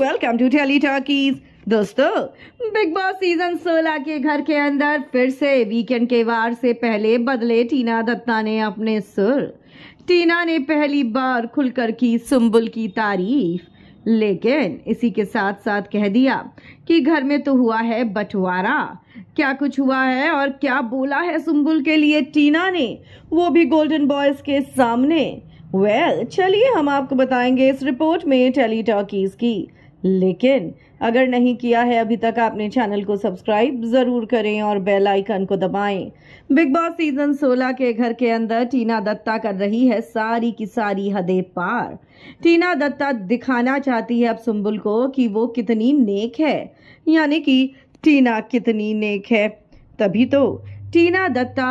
welcome to Tele Talkies दोस्तों Bigg Boss season 16 के घर के अंदर फिर से वीकेंड के वार से पहले बदले टीना दत्ता ने अपने सुर टीना ने पहली बार खुलकर की सुम्बुल की तारीफ लेकिन इसी के साथ साथ कह दिया कि घर में तो हुआ है बंटवारा क्या कुछ हुआ है और क्या बोला है सुम्बुल के लिए टीना ने वो भी गोल्डन बॉयज के सामने वेल well, चलिए हम आपको बताएंगे इस रिपोर्ट में टेली टॉकीज की लेकिन अगर नहीं किया है अभी तक आपने चैनल को सब्सक्राइब जरूर करें और बेल आइकन को दबाएं बिग बॉस सीजन 16 के घर के अंदर टीना दत्ता कर रही है सारी की सारी हदें पार टीना दत्ता दिखाना चाहती है अब सुम्बुल को कि वो कितनी नेक है यानी कि टीना कितनी नेक है तभी तो टीना दत्ता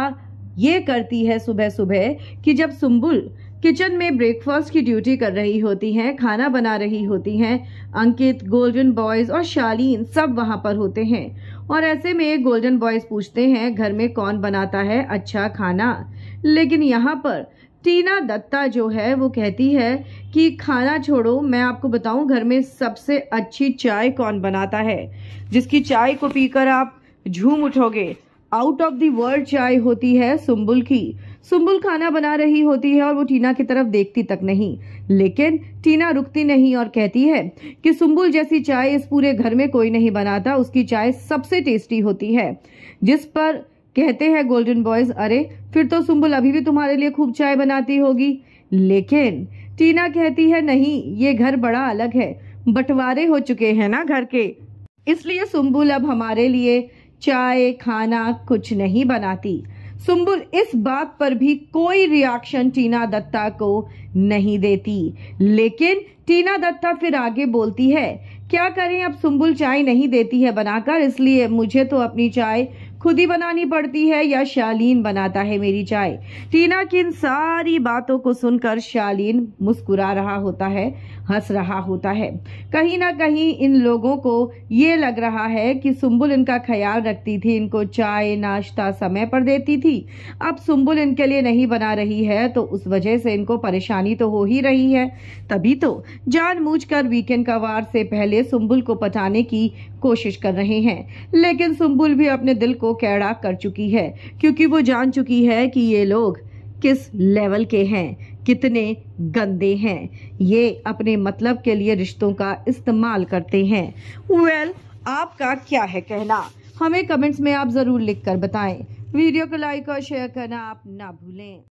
ये करती है सुबह सुबह कि जब सुम्बुल किचन में ब्रेकफास्ट की ड्यूटी कर रही होती हैं खाना बना रही होती हैं अंकित गोल्डन बॉयज़ और शालीन सब वहाँ पर होते हैं और ऐसे में गोल्डन बॉयज़ पूछते हैं घर में कौन बनाता है अच्छा खाना लेकिन यहाँ पर टीना दत्ता जो है वो कहती है कि खाना छोड़ो मैं आपको बताऊँ घर में सबसे अच्छी चाय कौन बनाता है जिसकी चाय को पीकर आप झूम उठोगे आउट ऑफ दी वर्ल्ड चाय होती है सुम्बुल की सुम्बुल खाना बना रही होती है और वो टीना की तरफ देखती तक नहीं लेकिन टीना रुकती नहीं और कहती है कि सुम्बुल जैसी चाय इस पूरे घर में कोई नहीं बनाता उसकी चाय सबसे टेस्टी होती है जिस पर कहते हैं गोल्डन बॉयज अरे फिर तो सुम्बुल अभी भी तुम्हारे लिए खूब चाय बनाती होगी लेकिन टीना कहती है नहीं ये घर बड़ा अलग है बंटवारे हो चुके हैं ना घर के इसलिए सुम्बुल अब हमारे लिए चाय खाना कुछ नहीं बनाती सुम्बुल इस बात पर भी कोई रिएक्शन टीना दत्ता को नहीं देती लेकिन टीना दत्ता फिर आगे बोलती है क्या करें अब सुम्बुल चाय नहीं देती है बनाकर इसलिए मुझे तो अपनी चाय खुद ही बनानी पड़ती है या शालीन बनाता है मेरी चाय टीना की इन सारी बातों को सुनकर शालीन मुस्कुरा रहा होता है हंस रहा होता है कहीं ना कहीं इन लोगों को ये लग रहा है कि सुम्बुल इनका ख्याल रखती थी इनको चाय नाश्ता समय पर देती थी अब सुम्बुल इनके लिए नहीं बना रही है तो उस वजह से इनको परेशानी तो हो ही रही है तभी तो जान वीकेंड का वार से पहले सुम्बुल को पटाने की कोशिश कर रहे हैं लेकिन सुम्बुल भी अपने दिल को कैड़ा कर चुकी है क्योंकि वो जान चुकी है कि ये लोग किस लेवल के हैं कितने गंदे हैं ये अपने मतलब के लिए रिश्तों का इस्तेमाल करते हैं वेल well, आपका क्या है कहना हमें कमेंट्स में आप ज़रूर लिखकर बताएं वीडियो को लाइक और शेयर करना आप ना भूलें